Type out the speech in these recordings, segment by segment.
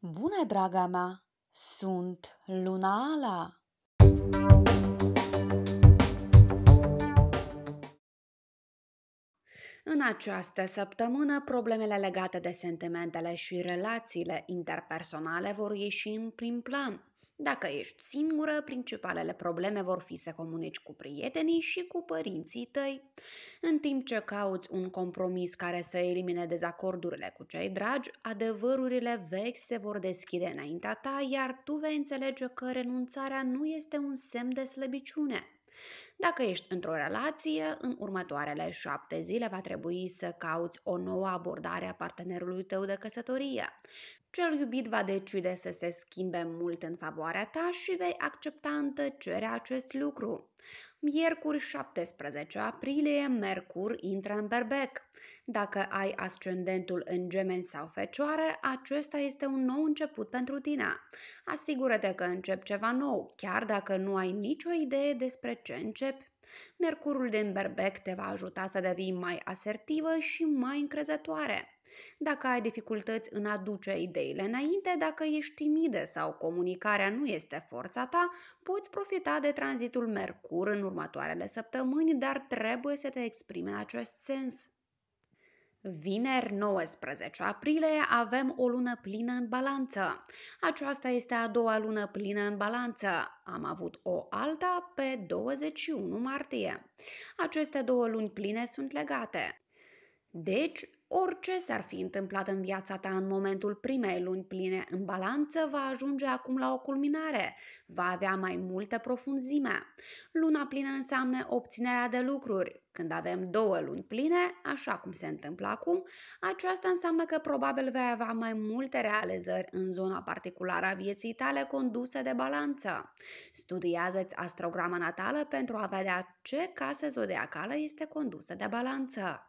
Bună, draga mea! Sunt Luna Ala! În această săptămână, problemele legate de sentimentele și relațiile interpersonale vor ieși în prim plan. Dacă ești singură, principalele probleme vor fi să comunici cu prietenii și cu părinții tăi. În timp ce cauți un compromis care să elimine dezacordurile cu cei dragi, adevărurile vechi se vor deschide înaintea ta, iar tu vei înțelege că renunțarea nu este un semn de slăbiciune. Dacă ești într-o relație, în următoarele șapte zile va trebui să cauți o nouă abordare a partenerului tău de căsătorie cel iubit va decide să se schimbe mult în favoarea ta și vei accepta în tăcere acest lucru. Miercuri 17 aprilie, Mercur intră în berbec. Dacă ai ascendentul în gemeni sau fecioare, acesta este un nou început pentru tine. Asigură-te că începi ceva nou, chiar dacă nu ai nicio idee despre ce începi. Mercurul din berbec te va ajuta să devii mai asertivă și mai încrezătoare dacă ai dificultăți în a duce ideile înainte, dacă ești timidă sau comunicarea nu este forța ta, poți profita de tranzitul Mercur în următoarele săptămâni, dar trebuie să te exprimi în acest sens. Vineri 19 aprilie avem o lună plină în balanță. Aceasta este a doua lună plină în balanță. Am avut o alta pe 21 martie. Aceste două luni pline sunt legate. Deci, Orice s-ar fi întâmplat în viața ta în momentul primei luni pline în balanță va ajunge acum la o culminare, va avea mai multă profunzime. Luna plină înseamnă obținerea de lucruri. Când avem două luni pline, așa cum se întâmplă acum, aceasta înseamnă că probabil vei avea mai multe realizări în zona particulară a vieții tale conduse de balanță. Studiază-ți astrograma natală pentru a vedea ce casă zodiacală este condusă de balanță.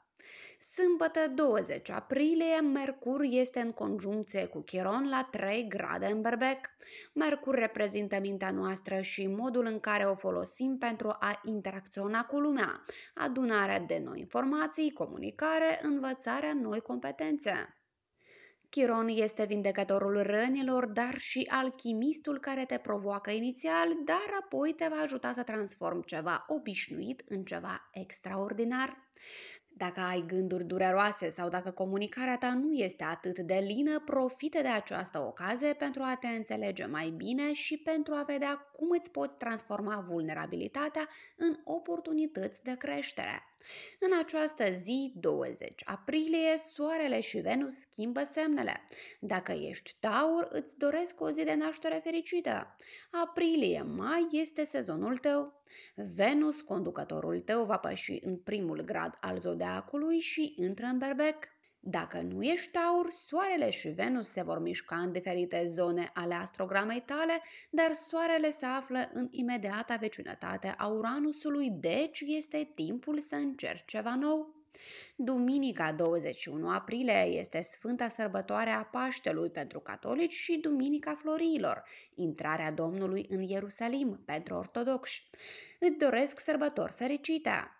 Sâmbătă 20 aprilie, Mercur este în conjuncție cu Chiron la 3 grade în berbec. Mercur reprezintă mintea noastră și modul în care o folosim pentru a interacționa cu lumea, adunarea de noi informații, comunicare, învățarea noi competențe. Chiron este vindecătorul rănilor, dar și alchimistul care te provoacă inițial, dar apoi te va ajuta să transformi ceva obișnuit în ceva extraordinar. Dacă ai gânduri dureroase sau dacă comunicarea ta nu este atât de lină, profite de această ocazie pentru a te înțelege mai bine și pentru a vedea cum îți poți transforma vulnerabilitatea în oportunități de creștere. În această zi, 20 aprilie, Soarele și Venus schimbă semnele. Dacă ești taur, îți doresc o zi de naștere fericită. Aprilie-mai este sezonul tău. Venus, conducătorul tău, va păși în primul grad al zodiacului și intră în berbec. Dacă nu ești taur, Soarele și Venus se vor mișca în diferite zone ale astrogramei tale, dar Soarele se află în imediata vecinătate a Uranusului, deci este timpul să încerci ceva nou. Duminica 21 aprilie este Sfânta Sărbătoare a Paștelui pentru catolici și Duminica Florilor, intrarea Domnului în Ierusalim pentru ortodoxi. Îți doresc sărbători fericite!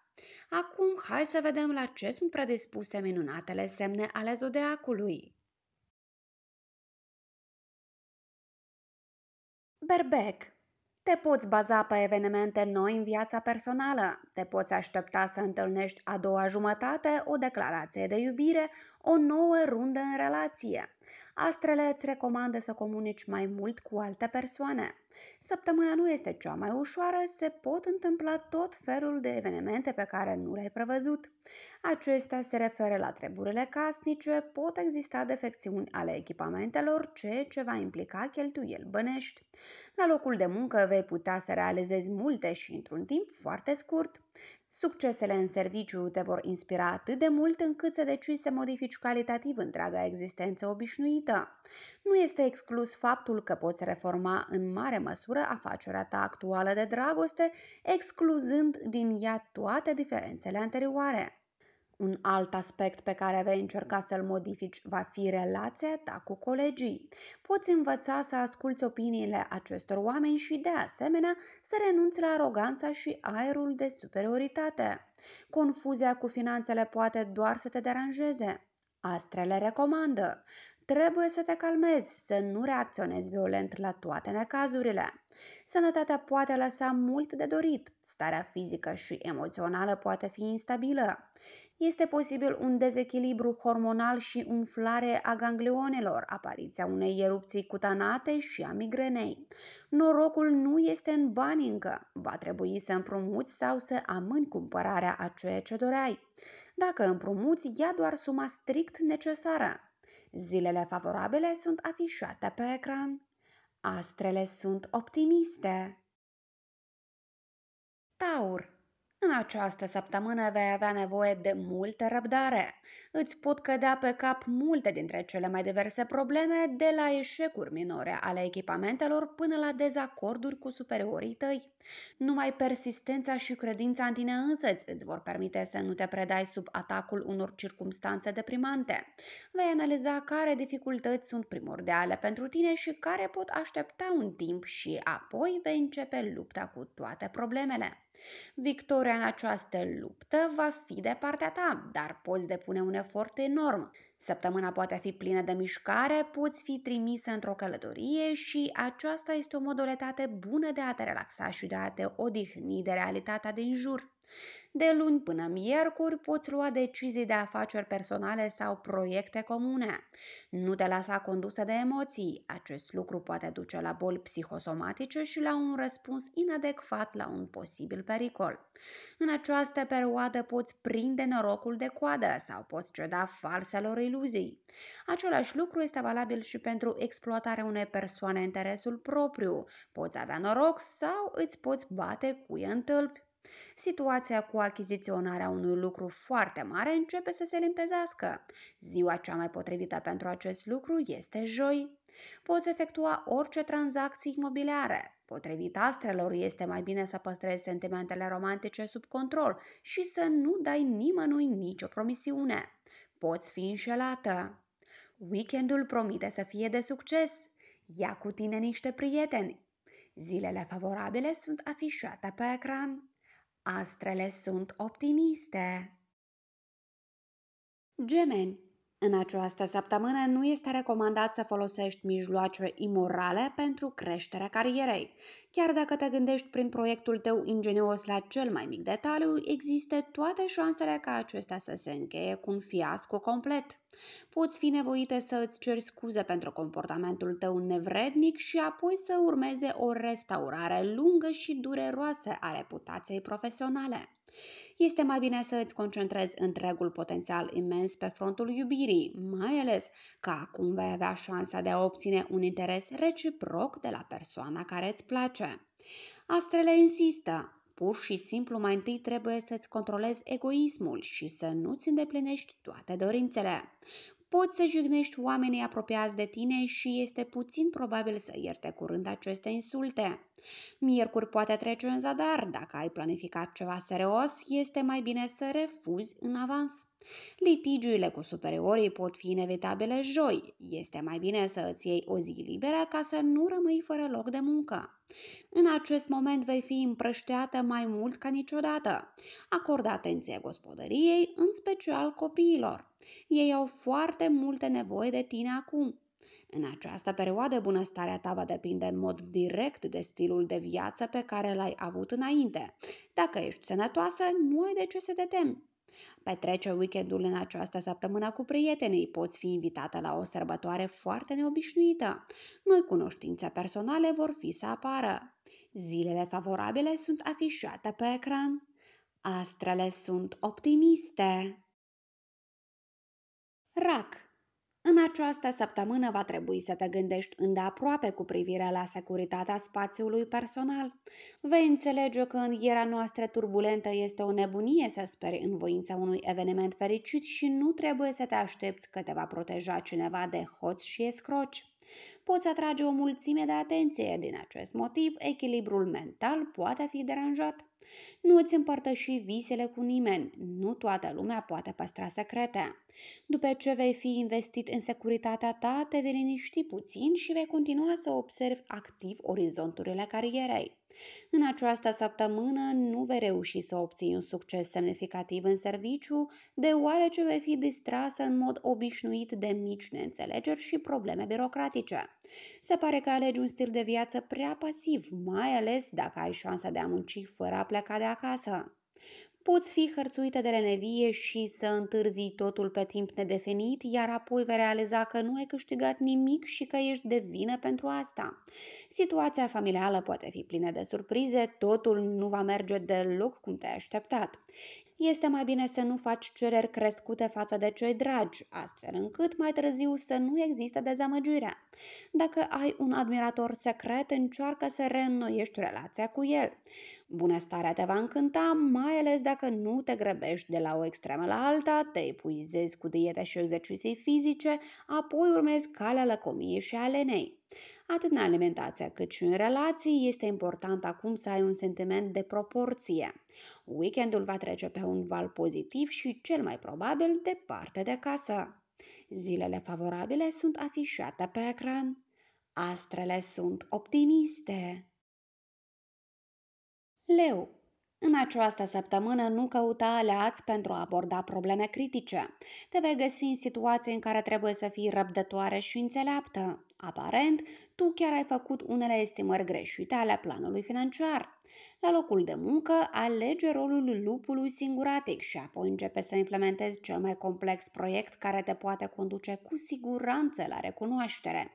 Acum hai să vedem la ce sunt predispuse minunatele semne ale zodeacului. Berbec te poți baza pe evenimente noi în viața personală, te poți aștepta să întâlnești a doua jumătate, o declarație de iubire, o nouă rundă în relație. Astrele îți recomandă să comunici mai mult cu alte persoane. Săptămâna nu este cea mai ușoară, se pot întâmpla tot felul de evenimente pe care nu le-ai prevăzut. Acestea se referă la treburile casnice, pot exista defecțiuni ale echipamentelor, ceea ce va implica cheltuieli bănești. La locul de muncă vei putea să realizezi multe și într-un timp foarte scurt. Succesele în serviciu te vor inspira atât de mult încât să decizi să modifici calitativ întreaga existență obișnuită. Nu este exclus faptul că poți reforma în mare măsură afacerea ta actuală de dragoste, excluzând din ea toate diferențele anterioare. Un alt aspect pe care vei încerca să-l modifici va fi relația ta cu colegii. Poți învăța să asculți opiniile acestor oameni și, de asemenea, să renunți la aroganța și aerul de superioritate. Confuzia cu finanțele poate doar să te deranjeze. Astrele recomandă. Trebuie să te calmezi, să nu reacționezi violent la toate necazurile. Sănătatea poate lăsa mult de dorit, starea fizică și emoțională poate fi instabilă. Este posibil un dezechilibru hormonal și umflare a ganglionelor, apariția unei erupții cutanate și a migrenei. Norocul nu este în bani încă, va trebui să împrumuți sau să amâni cumpărarea a ceea ce doreai. Dacă împrumuți, ia doar suma strict necesară. Zilele favorabile sunt afișate pe ecran. Astrele sunt optimiste. Taur în această săptămână vei avea nevoie de multă răbdare. Îți pot cădea pe cap multe dintre cele mai diverse probleme, de la eșecuri minore ale echipamentelor până la dezacorduri cu superiorii tăi. Numai persistența și credința în tine însă îți vor permite să nu te predai sub atacul unor circumstanțe deprimante. Vei analiza care dificultăți sunt primordiale pentru tine și care pot aștepta un timp și apoi vei începe lupta cu toate problemele. Victoria în această luptă va fi de partea ta, dar poți depune un efort enorm. Săptămâna poate fi plină de mișcare, poți fi trimisă într-o călătorie și aceasta este o modalitate bună de a te relaxa și de a te odihni de realitatea din jur. De luni până miercuri poți lua decizii de afaceri personale sau proiecte comune. Nu te lasa condusă de emoții. Acest lucru poate duce la boli psihosomatice și la un răspuns inadecvat la un posibil pericol. În această perioadă poți prinde norocul de coadă sau poți ceda falselor iluzii. Același lucru este valabil și pentru exploatarea unei persoane interesul propriu. Poți avea noroc sau îți poți bate cu în tâlpi. Situația cu achiziționarea unui lucru foarte mare începe să se limpezească. Ziua cea mai potrivită pentru acest lucru este joi. Poți efectua orice tranzacții imobiliare. Potrivit astrelor, este mai bine să păstrezi sentimentele romantice sub control și să nu dai nimănui nicio promisiune. Poți fi înșelată. Weekendul promite să fie de succes. Ia cu tine niște prieteni. Zilele favorabile sunt afișate pe ecran. Astrele sunt optimiste. Gemeni, în această săptămână nu este recomandat să folosești mijloace imorale pentru creșterea carierei. Chiar dacă te gândești prin proiectul tău ingenios la cel mai mic detaliu, există toate șansele ca acesta să se încheie cu un fiasco complet. Poți fi nevoită să îți ceri scuze pentru comportamentul tău nevrednic și apoi să urmeze o restaurare lungă și dureroasă a reputației profesionale este mai bine să îți concentrezi întregul potențial imens pe frontul iubirii, mai ales că acum vei avea șansa de a obține un interes reciproc de la persoana care îți place. Astrele insistă, pur și simplu mai întâi trebuie să-ți controlezi egoismul și să nu-ți îndeplinești toate dorințele. Poți să jignești oamenii apropiați de tine și este puțin probabil să ierte curând aceste insulte. Miercuri poate trece în zadar, dacă ai planificat ceva serios, este mai bine să refuzi în avans. Litigiurile cu superiorii pot fi inevitabile joi, este mai bine să îți iei o zi liberă ca să nu rămâi fără loc de muncă. În acest moment vei fi împrășteată mai mult ca niciodată. Acorda atenție gospodăriei, în special copiilor. Ei au foarte multe nevoie de tine acum. În această perioadă, bunăstarea ta va depinde în mod direct de stilul de viață pe care l-ai avut înainte. Dacă ești sănătoasă, nu ai de ce să te temi. Petrece weekendul în această săptămână cu prietenii, poți fi invitată la o sărbătoare foarte neobișnuită. Noi cunoștințe personale vor fi să apară. Zilele favorabile sunt afișate pe ecran. Astrele sunt optimiste. RAC în această săptămână va trebui să te gândești îndeaproape cu privire la securitatea spațiului personal. Vei înțelege că în era noastră turbulentă este o nebunie să speri în voința unui eveniment fericit și nu trebuie să te aștepți că te va proteja cineva de hoți și escroci poți atrage o mulțime de atenție. Din acest motiv, echilibrul mental poate fi deranjat. Nu îți împărtăși visele cu nimeni, nu toată lumea poate păstra secrete. După ce vei fi investit în securitatea ta, te vei liniști puțin și vei continua să observi activ orizonturile carierei. În această săptămână nu vei reuși să obții un succes semnificativ în serviciu, deoarece vei fi distrasă în mod obișnuit de mici neînțelegeri și probleme birocratice. Se pare că alegi un stil de viață prea pasiv, mai ales dacă ai șansa de a munci fără a pleca de acasă. Poți fi hărțuită de lenevie și să întârzi totul pe timp nedefinit, iar apoi vei realiza că nu ai câștigat nimic și că ești de vină pentru asta. Situația familială poate fi plină de surprize, totul nu va merge deloc cum te-ai așteptat este mai bine să nu faci cereri crescute față de cei dragi, astfel încât mai târziu să nu existe dezamăgirea. Dacă ai un admirator secret, încearcă să reînnoiești relația cu el. Bunăstarea te va încânta, mai ales dacă nu te grăbești de la o extremă la alta, te epuizezi cu dieta și exerciții fizice, apoi urmezi calea lăcomiei și alenei. Atât în alimentația cât și în relații este important acum să ai un sentiment de proporție. Weekendul va trece pe un val pozitiv și cel mai probabil departe de casă. Zilele favorabile sunt afișate pe ecran. Astrele sunt optimiste. Leu, în această săptămână nu căuta aleați pentru a aborda probleme critice. Te vei găsi în situații în care trebuie să fii răbdătoare și înțeleaptă. Aparent, tu chiar ai făcut unele estimări greșite ale planului financiar. La locul de muncă, alege rolul lupului singuratic și apoi începe să implementezi cel mai complex proiect care te poate conduce cu siguranță la recunoaștere.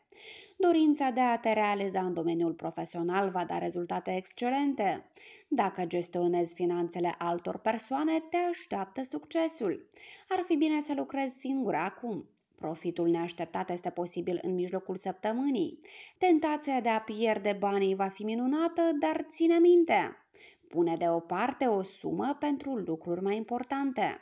Dorința de a te realiza în domeniul profesional va da rezultate excelente. Dacă gestionezi finanțele altor persoane, te așteaptă succesul. Ar fi bine să lucrezi singur acum. Profitul neașteptat este posibil în mijlocul săptămânii. Tentația de a pierde banii va fi minunată, dar ține minte, pune deoparte o sumă pentru lucruri mai importante.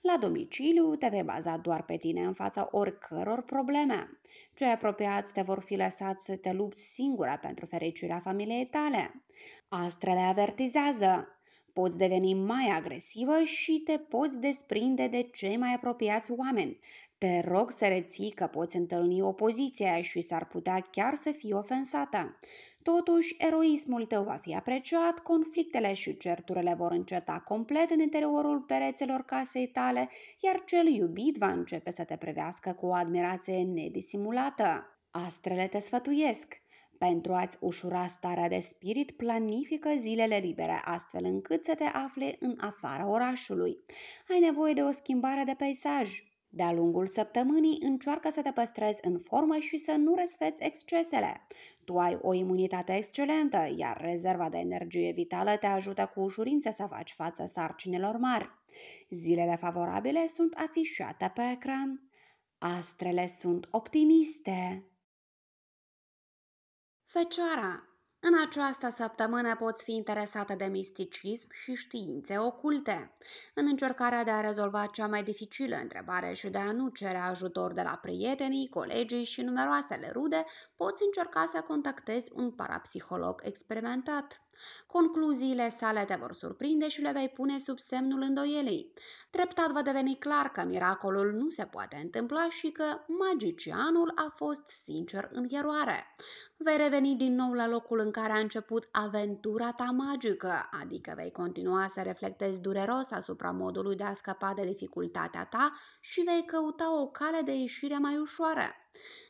La domiciliu te vei baza doar pe tine în fața oricăror probleme. Cei apropiați te vor fi lăsați să te lupți singura pentru fericirea familiei tale. Astrele avertizează, Poți deveni mai agresivă și te poți desprinde de cei mai apropiați oameni. Te rog să reții că poți întâlni opoziția și s-ar putea chiar să fii ofensată. Totuși, eroismul tău va fi apreciat, conflictele și certurile vor înceta complet în interiorul perețelor casei tale, iar cel iubit va începe să te privească cu o admirație nedisimulată. Astrele te sfătuiesc. Pentru a-ți ușura starea de spirit, planifică zilele libere, astfel încât să te afle în afara orașului. Ai nevoie de o schimbare de peisaj, de-a lungul săptămânii încearcă să te păstrezi în formă și să nu răsfeți excesele. Tu ai o imunitate excelentă, iar rezerva de energie vitală te ajută cu ușurință să faci față sarcinilor mari. Zilele favorabile sunt afișate pe ecran. Astrele sunt optimiste. Fecioara, în această săptămână poți fi interesată de misticism și științe oculte. În încercarea de a rezolva cea mai dificilă întrebare și de a nu cere ajutor de la prietenii, colegii și numeroasele rude, poți încerca să contactezi un parapsiholog experimentat. Concluziile sale te vor surprinde și le vei pune sub semnul îndoielii. Treptat va deveni clar că miracolul nu se poate întâmpla și că magicianul a fost sincer în eroare. Vei reveni din nou la locul în care a început aventura ta magică, adică vei continua să reflectezi dureros asupra modului de a scăpa de dificultatea ta și vei căuta o cale de ieșire mai ușoară.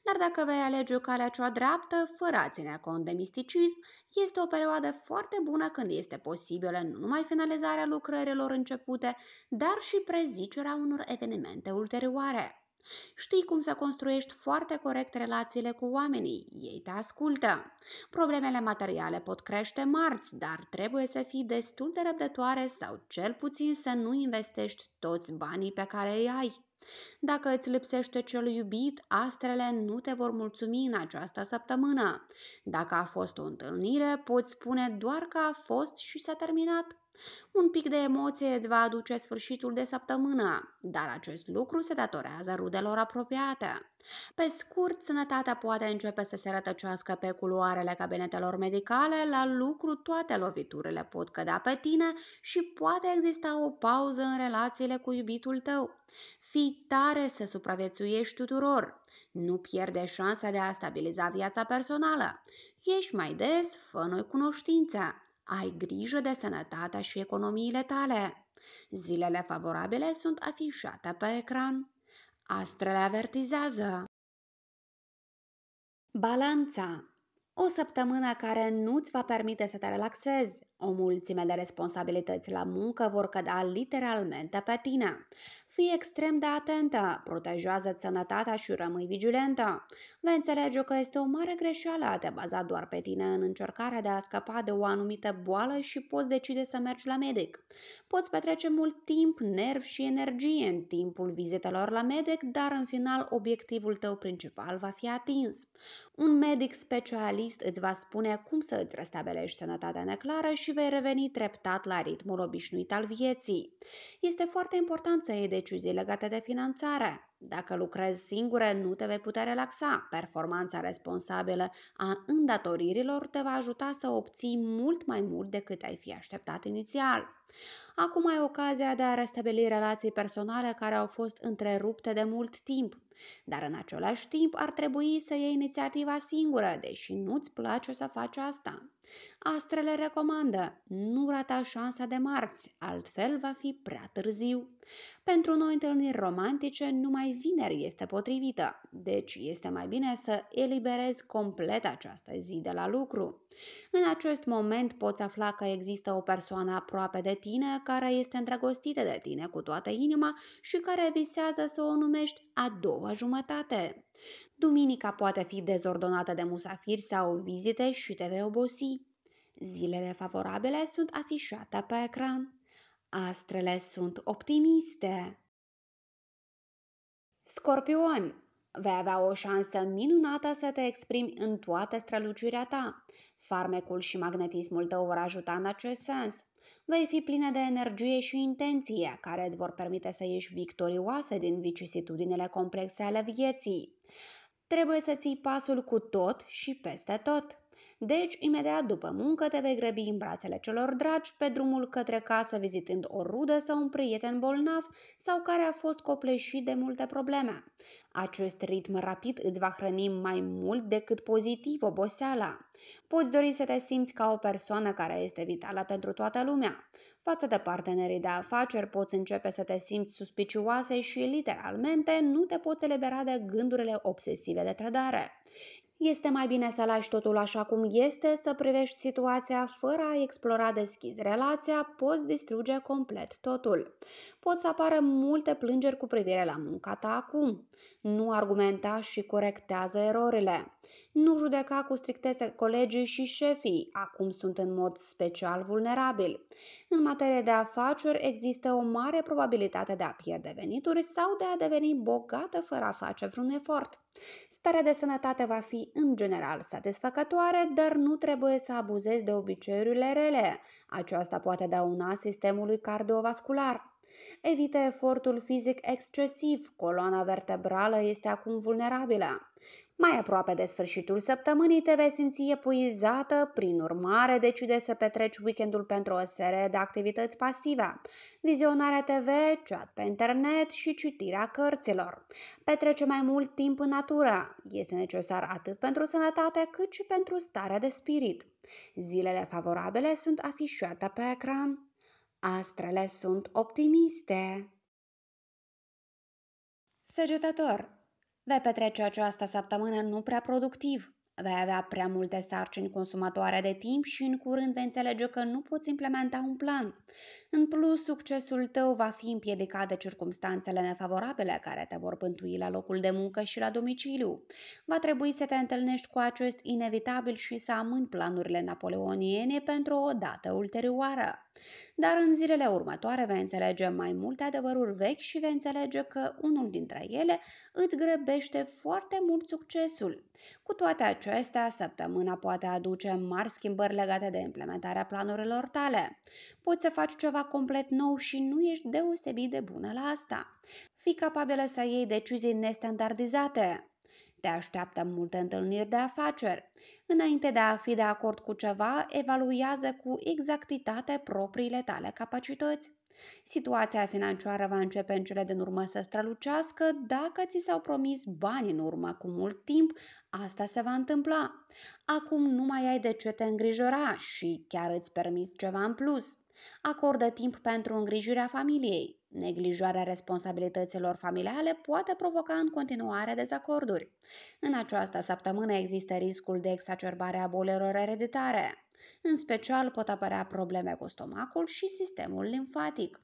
Dar dacă vei alege calea cea dreaptă, fără a ține cont de misticism, este o perioadă foarte bună când este posibilă nu numai finalizarea lucrărilor începute, dar și prezicerea unor evenimente ulterioare. Știi cum să construiești foarte corect relațiile cu oamenii, ei te ascultă. Problemele materiale pot crește marți, dar trebuie să fii destul de răbdătoare sau cel puțin să nu investești toți banii pe care îi ai. Dacă îți lipsește cel iubit, astrele nu te vor mulțumi în această săptămână. Dacă a fost o întâlnire, poți spune doar că a fost și s-a terminat. Un pic de emoție îți va aduce sfârșitul de săptămână, dar acest lucru se datorează rudelor apropiate. Pe scurt, sănătatea poate începe să se rătăcească pe culoarele cabinetelor medicale, la lucru toate loviturile pot cădea pe tine și poate exista o pauză în relațiile cu iubitul tău. Fii tare să supraviețuiești tuturor. Nu pierde șansa de a stabiliza viața personală. Ești mai des, fă noi cunoștințe. Ai grijă de sănătatea și economiile tale. Zilele favorabile sunt afișate pe ecran. Astrele avertizează. Balanța o săptămână care nu-ți va permite să te relaxezi, o mulțime de responsabilități la muncă vor cădea literalmente pe tine. Fii extrem de atentă, protejează-ți sănătatea și rămâi vigilentă. Vei înțelege că este o mare greșeală a te baza doar pe tine în încercarea de a scăpa de o anumită boală și poți decide să mergi la medic. Poți petrece mult timp, nervi și energie în timpul vizitelor la medic, dar în final obiectivul tău principal va fi atins. Un medic specialist îți va spune cum să îți restabilești sănătatea neclară și și vei reveni treptat la ritmul obișnuit al vieții. Este foarte important să iei decizii legate de finanțare. Dacă lucrezi singură, nu te vei putea relaxa. Performanța responsabilă a îndatoririlor te va ajuta să obții mult mai mult decât ai fi așteptat inițial. Acum ai ocazia de a restabili relații personale care au fost întrerupte de mult timp, dar în același timp ar trebui să iei inițiativa singură, deși nu-ți place să faci asta. Astrele recomandă, nu rata șansa de marți, altfel va fi prea târziu. Pentru noi întâlniri romantice, numai vineri este potrivită, deci este mai bine să eliberezi complet această zi de la lucru. În acest moment poți afla că există o persoană aproape de tine care este îndrăgostită de tine cu toată inima și care visează să o numești a doua jumătate. Duminica poate fi dezordonată de musafiri sau vizite și te vei obosi. Zilele favorabile sunt afișate pe ecran. Astrele sunt optimiste. Scorpion, vei avea o șansă minunată să te exprimi în toată strălucirea ta. Farmecul și magnetismul tău vor ajuta în acest sens. Vei fi plină de energie și intenție, care îți vor permite să ieși victorioasă din vicisitudinile complexe ale vieții. Trebuie să ții pasul cu tot și peste tot. Deci, imediat după muncă, te vei grăbi în brațele celor dragi pe drumul către casă vizitând o rudă sau un prieten bolnav sau care a fost copleșit de multe probleme. Acest ritm rapid îți va hrăni mai mult decât pozitiv oboseala. Poți dori să te simți ca o persoană care este vitală pentru toată lumea. Față de partenerii de afaceri poți începe să te simți suspicioase și literalmente nu te poți elibera de gândurile obsesive de trădare. Este mai bine să lași totul așa cum este, să privești situația fără a explora deschis relația, poți distruge complet totul. Pot să apară multe plângeri cu privire la munca ta acum. Nu argumenta și corectează erorile. Nu judeca cu strictețe colegii și șefii, acum sunt în mod special vulnerabil. În materie de afaceri există o mare probabilitate de a pierde venituri sau de a deveni bogată fără a face vreun efort. Starea de sănătate va fi, în general, satisfăcătoare, dar nu trebuie să abuzezi de obiceiurile rele. Aceasta poate dauna sistemului cardiovascular. Evită efortul fizic excesiv, coloana vertebrală este acum vulnerabilă. Mai aproape de sfârșitul săptămânii te vei simți epuizată, prin urmare decide să petreci weekendul pentru o serie de activități pasive, vizionarea TV, chat pe internet și citirea cărților. Petrece mai mult timp în natură, este necesar atât pentru sănătate cât și pentru starea de spirit. Zilele favorabile sunt afișate pe ecran. Astrele sunt optimiste. Săgetător, vei petrece această săptămână nu prea productiv. Vei avea prea multe sarcini consumatoare de timp și în curând vei înțelege că nu poți implementa un plan. În plus, succesul tău va fi împiedicat de circumstanțele nefavorabile care te vor pântui la locul de muncă și la domiciliu. Va trebui să te întâlnești cu acest inevitabil și să amâni planurile napoleoniene pentru o dată ulterioară. Dar în zilele următoare vei înțelege mai multe adevăruri vechi și vei înțelege că unul dintre ele îți grăbește foarte mult succesul. Cu toate acestea, săptămâna poate aduce mari schimbări legate de implementarea planurilor tale. Poți să faci ceva complet nou și nu ești deosebit de bună la asta. Fii capabilă să iei decizii nestandardizate. Te așteaptă multe întâlniri de afaceri. Înainte de a fi de acord cu ceva, evaluează cu exactitate propriile tale capacități. Situația financiară va începe în cele din urmă să strălucească. Dacă ți s-au promis bani în urmă cu mult timp, asta se va întâmpla. Acum nu mai ai de ce te îngrijora și chiar îți permiți ceva în plus. Acordă timp pentru îngrijirea familiei. Neglijarea responsabilităților familiale poate provoca în continuare dezacorduri. În această săptămână există riscul de exacerbare a bolilor ereditare. În special pot apărea probleme cu stomacul și sistemul limfatic.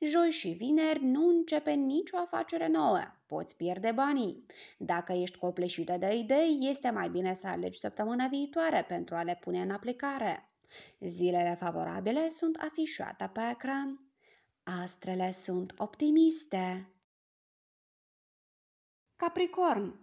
Joi și vineri nu începe nicio afacere nouă, poți pierde banii. Dacă ești copleșită de idei, este mai bine să alegi săptămâna viitoare pentru a le pune în aplicare. Zilele favorabile sunt afișate pe ecran. Astrele sunt optimiste. Capricorn.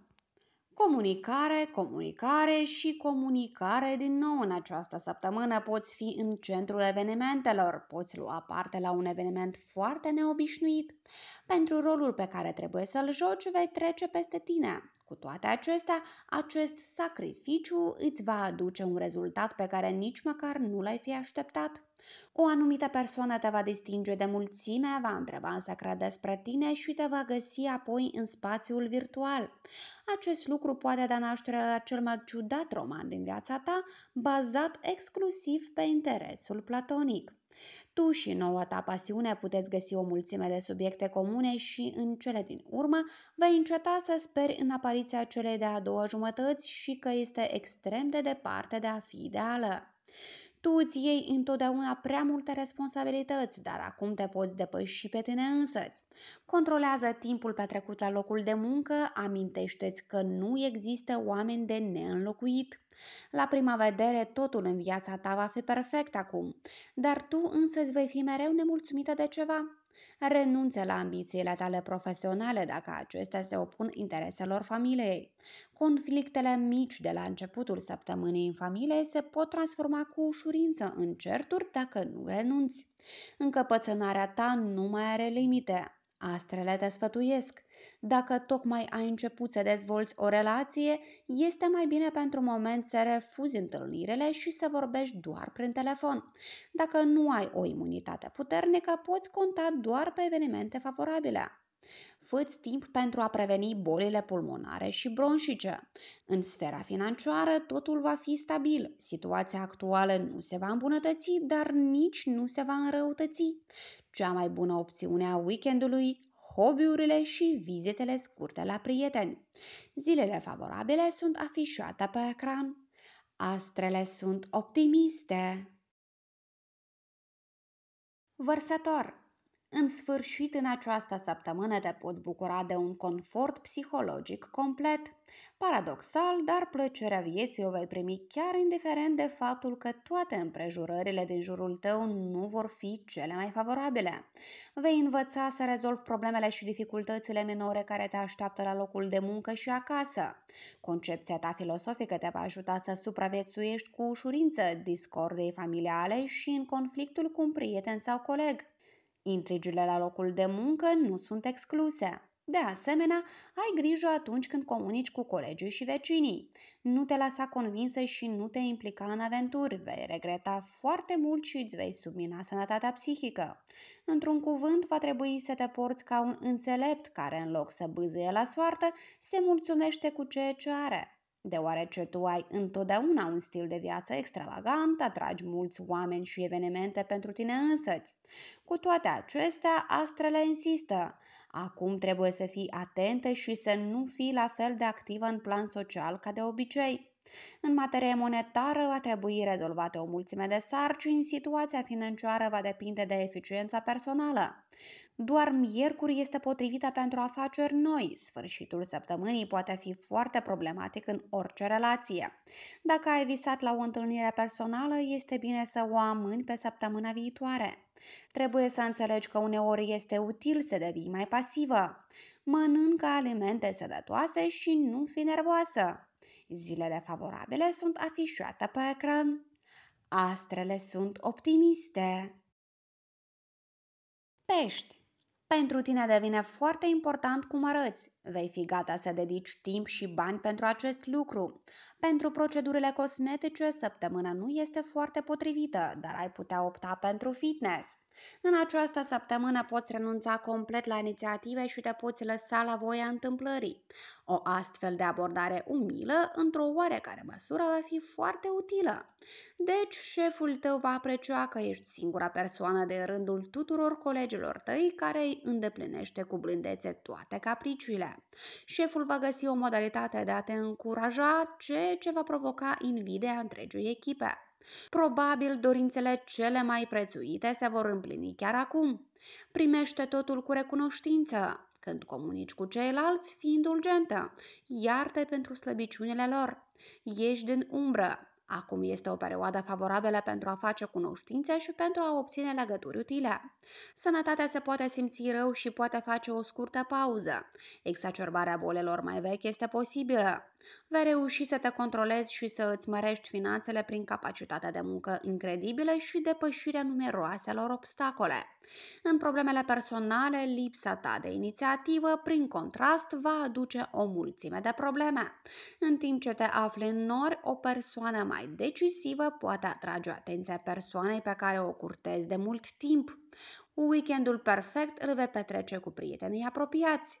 Comunicare, comunicare și comunicare din nou în această săptămână. Poți fi în centrul evenimentelor, poți lua parte la un eveniment foarte neobișnuit. Pentru rolul pe care trebuie să-l joci, vei trece peste tine. Cu toate acestea, acest sacrificiu îți va aduce un rezultat pe care nici măcar nu l-ai fi așteptat. O anumită persoană te va distinge de mulțime, va întreba secret despre tine și te va găsi apoi în spațiul virtual. Acest lucru poate da naștere la cel mai ciudat roman din viața ta, bazat exclusiv pe interesul platonic. Tu și noua ta pasiune puteți găsi o mulțime de subiecte comune și în cele din urmă vei înceta să speri în apariția celei de-a doua jumătăți și că este extrem de departe de a fi ideală. Tu îți iei întotdeauna prea multe responsabilități, dar acum te poți depăși și pe tine însăți. Controlează timpul petrecut la locul de muncă, amintește-ți că nu există oameni de neînlocuit. La prima vedere, totul în viața ta va fi perfect acum, dar tu însă îți vei fi mereu nemulțumită de ceva. Renunță la ambițiile tale profesionale dacă acestea se opun intereselor familiei. Conflictele mici de la începutul săptămânii în familie se pot transforma cu ușurință în certuri dacă nu renunți. Încăpățânarea ta nu mai are limite. Astrele te sfătuiesc. Dacă tocmai ai început să dezvolți o relație, este mai bine pentru moment să refuzi întâlnirile și să vorbești doar prin telefon. Dacă nu ai o imunitate puternică, poți conta doar pe evenimente favorabile. Făți timp pentru a preveni bolile pulmonare și bronșice. În sfera financiară totul va fi stabil. Situația actuală nu se va îmbunătăți, dar nici nu se va înrăutăți. Cea mai bună opțiune a weekendului hobby-urile și vizitele scurte la prieteni. Zilele favorabile sunt afișate pe ecran. Astrele sunt optimiste. Vărsător în sfârșit, în această săptămână te poți bucura de un confort psihologic complet. Paradoxal, dar plăcerea vieții o vei primi chiar indiferent de faptul că toate împrejurările din jurul tău nu vor fi cele mai favorabile. Vei învăța să rezolvi problemele și dificultățile minore care te așteaptă la locul de muncă și acasă. Concepția ta filosofică te va ajuta să supraviețuiești cu ușurință discordei familiale și în conflictul cu un prieten sau coleg. Intrigile la locul de muncă nu sunt excluse. De asemenea, ai grijă atunci când comunici cu colegii și vecinii. Nu te lasa convinsă și nu te implica în aventuri, vei regreta foarte mult și îți vei submina sănătatea psihică. Într-un cuvânt, va trebui să te porți ca un înțelept care, în loc să bâzâie la soartă, se mulțumește cu ceea ce are. Deoarece tu ai întotdeauna un stil de viață extravagant, atragi mulți oameni și evenimente pentru tine însăți. Cu toate acestea, astrele insistă. Acum trebuie să fii atentă și să nu fii la fel de activă în plan social ca de obicei. În materie monetară va trebui rezolvate o mulțime de sarcini, situația financiară va depinde de eficiența personală. Doar miercuri este potrivită pentru afaceri noi. Sfârșitul săptămânii poate fi foarte problematic în orice relație. Dacă ai visat la o întâlnire personală, este bine să o amâni pe săptămâna viitoare. Trebuie să înțelegi că uneori este util să devii mai pasivă. Mănâncă alimente sănătoase și nu fi nervoasă. Zilele favorabile sunt afișate pe ecran. Astrele sunt optimiste. Pești. Pentru tine devine foarte important cum arăți. Vei fi gata să dedici timp și bani pentru acest lucru. Pentru procedurile cosmetice, săptămâna nu este foarte potrivită, dar ai putea opta pentru fitness. În această săptămână poți renunța complet la inițiative și te poți lăsa la voia întâmplării. O astfel de abordare umilă, într-o oarecare măsură, va fi foarte utilă. Deci, șeful tău va aprecia că ești singura persoană de rândul tuturor colegilor tăi care îi îndeplinește cu blândețe toate capriciile. Șeful va găsi o modalitate de a te încuraja, ceea ce va provoca invidia întregii echipe. Probabil dorințele cele mai prețuite se vor împlini chiar acum. Primește totul cu recunoștință, când comunici cu ceilalți, fii indulgentă, iartă pentru slăbiciunile lor. Ești din umbră. Acum este o perioadă favorabilă pentru a face cunoștințe și pentru a obține legături utile. Sănătatea se poate simți rău și poate face o scurtă pauză. Exacerbarea bolelor mai vechi este posibilă vei reuși să te controlezi și să îți mărești finanțele prin capacitatea de muncă incredibilă și depășirea numeroaselor obstacole. În problemele personale, lipsa ta de inițiativă, prin contrast, va aduce o mulțime de probleme. În timp ce te afli în nori, o persoană mai decisivă poate atrage atenția persoanei pe care o curtezi de mult timp. Weekendul perfect îl vei petrece cu prietenii apropiați.